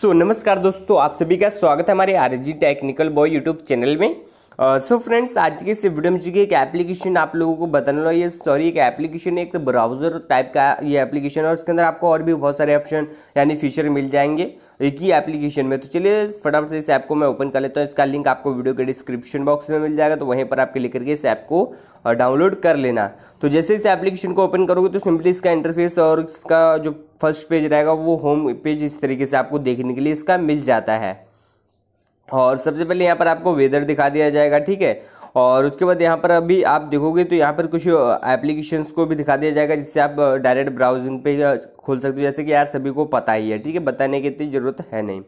सो so, नमस्कार दोस्तों आप सभी का स्वागत है हमारे R technical boy YouTube channel में सो फ्रेंड्स आज के इस वीडियो में चुकी एक एप्लीकेशन आप लोगों को बताने वाला ये सॉरी एक एप्लीकेशन एक तो ब्राउजर टाइप का ये एप्लीकेशन है और उसके अंदर आपको और भी बहुत सारे ऑप्शन यानी फीचर मिल जाएंगे एक ही एप्लीकेशन में तो चलिए फटाफट से इस ऐप को मैं ओपन कर लेता हूँ इसका लिंक आपको वीडियो के डिस्क्रिप्शन बॉक्स में मिल जाएगा तो वहीं पर आप क्लिक करके इस ऐप को डाउनलोड कर लेना तो जैसे इस एप्लीकेशन को ओपन करोगे तो सिंपली इसका इंटरफेस और इसका जो फर्स्ट पेज रहेगा वो होम पेज इस तरीके से आपको देखने के लिए इसका मिल जाता है और सबसे पहले यहाँ पर आपको वेदर दिखा दिया जाएगा ठीक है और उसके बाद यहाँ पर अभी आप देखोगे तो यहाँ पर कुछ एप्लीकेशंस को भी दिखा दिया जाएगा जिससे आप डायरेक्ट ब्राउजिंग पे खोल सकते हो जैसे कि यार सभी को पता ही है ठीक है बताने की इतनी ज़रूरत है नहीं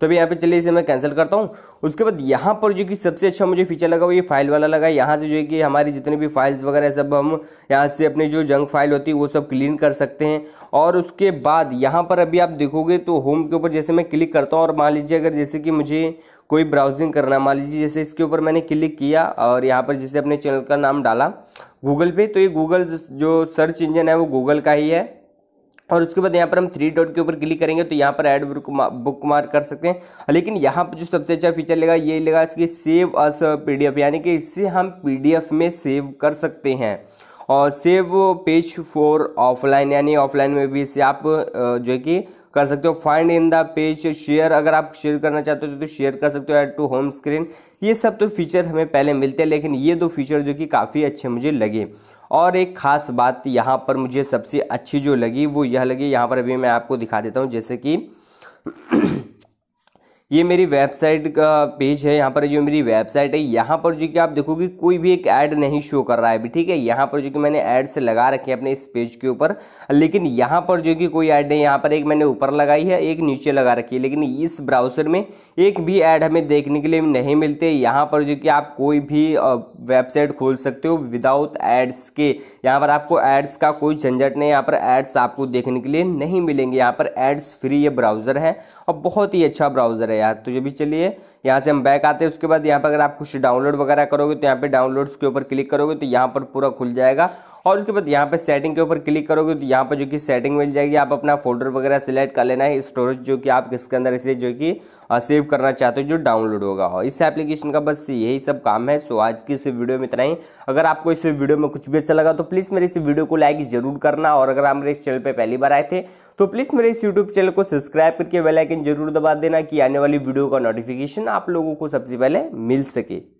तो अभी यहाँ पे चलिए इसे मैं कैंसिल करता हूँ उसके बाद यहाँ पर जो कि सबसे अच्छा मुझे फीचर लगा वो ये फाइल वाला लगा यहाँ से जो है कि हमारी जितनी भी फाइल्स वगैरह सब हम यहाँ से अपनी जो जंक फाइल होती है वो सब क्लीन कर सकते हैं और उसके बाद यहाँ पर अभी आप देखोगे तो होम के ऊपर जैसे मैं क्लिक करता हूँ और मान लीजिए अगर जैसे कि मुझे कोई ब्राउजिंग करना मान लीजिए जैसे इसके ऊपर मैंने क्लिक किया और यहाँ पर जैसे अपने चैनल का नाम डाला गूगल पे तो ये गूगल जो सर्च इंजन है वो गूगल का ही है और उसके बाद यहाँ पर हम थ्री डॉट के ऊपर क्लिक करेंगे तो यहाँ पर ऐड बुक मार कर सकते हैं लेकिन यहाँ पर जो सबसे अच्छा फीचर लगा ये लगा इसके सेव अस पीडीएफ यानी कि इससे हम पीडीएफ में सेव कर सकते हैं और सेव पेज फॉर ऑफलाइन यानी ऑफलाइन में भी इसे आप जो है कि कर सकते हो find in the page share अगर आप शेयर करना चाहते हो तो शेयर कर सकते हो एड टू होम स्क्रीन ये सब तो फीचर हमें पहले मिलते हैं लेकिन ये दो फीचर जो कि काफ़ी अच्छे मुझे लगे और एक ख़ास बात यहाँ पर मुझे सबसे अच्छी जो लगी वो यह लगी यहाँ पर अभी मैं आपको दिखा देता हूँ जैसे कि ये मेरी वेबसाइट का पेज है यहाँ पर जो मेरी वेबसाइट है यहाँ पर जो कि आप देखोगे कोई भी एक ऐड नहीं शो कर रहा है अभी ठीक है यहाँ पर जो कि मैंने ऐड्स लगा रखे हैं अपने इस पेज के ऊपर लेकिन यहाँ पर जो कि कोई ऐड नहीं यहाँ पर एक मैंने ऊपर लगाई है एक नीचे लगा रखी है लेकिन इस ब्राउज़र में एक भी ऐड हमें देखने के लिए नहीं मिलते यहाँ पर जो कि आप कोई भी वेबसाइट खोल सकते हो विदाउट एड्स के यहाँ पर आपको एड्स का कोई झंझट नहीं यहाँ पर एड्स आपको देखने के लिए नहीं मिलेंगे यहाँ पर एड्स फ्री ये ब्राउज़र है और बहुत ही अच्छा ब्राउज़र है यार तो ये भी चलिए यहाँ से हम बैक आते हैं उसके बाद यहाँ पर अगर आप कुछ डाउनलोड वगैरह करोगे तो यहाँ पे डाउनलोड्स के ऊपर क्लिक करोगे तो यहाँ पर पूरा खुल जाएगा और उसके बाद यहाँ पे सेटिंग के ऊपर क्लिक करोगे तो यहाँ पर जो कि सेटिंग मिल जाएगी आप अपना फोल्डर वगैरह सिलेक्ट कर लेना है स्टोरेज जो कि आप इसके अंदर इसे जो कि सेव करना चाहते हो जो डाउनलोड होगा और इस एप्लीकेशन का बस यही सब काम है सो आज की इस वीडियो में इतना ही अगर आपको इस वीडियो में कुछ भी अच्छा लगा तो प्लीज़ मेरे इस वीडियो को लाइक जरूर करना और अगर आप मेरे इस चैनल पर पहली बार आए थे तो प्लीज़ मेरे इस यूट्यूब चैनल को सब्सक्राइब करके बेलाइकन जरूर दबा देना कि आने वाली वीडियो का नोटिफिकेशन आप लोगों को सबसे पहले मिल सके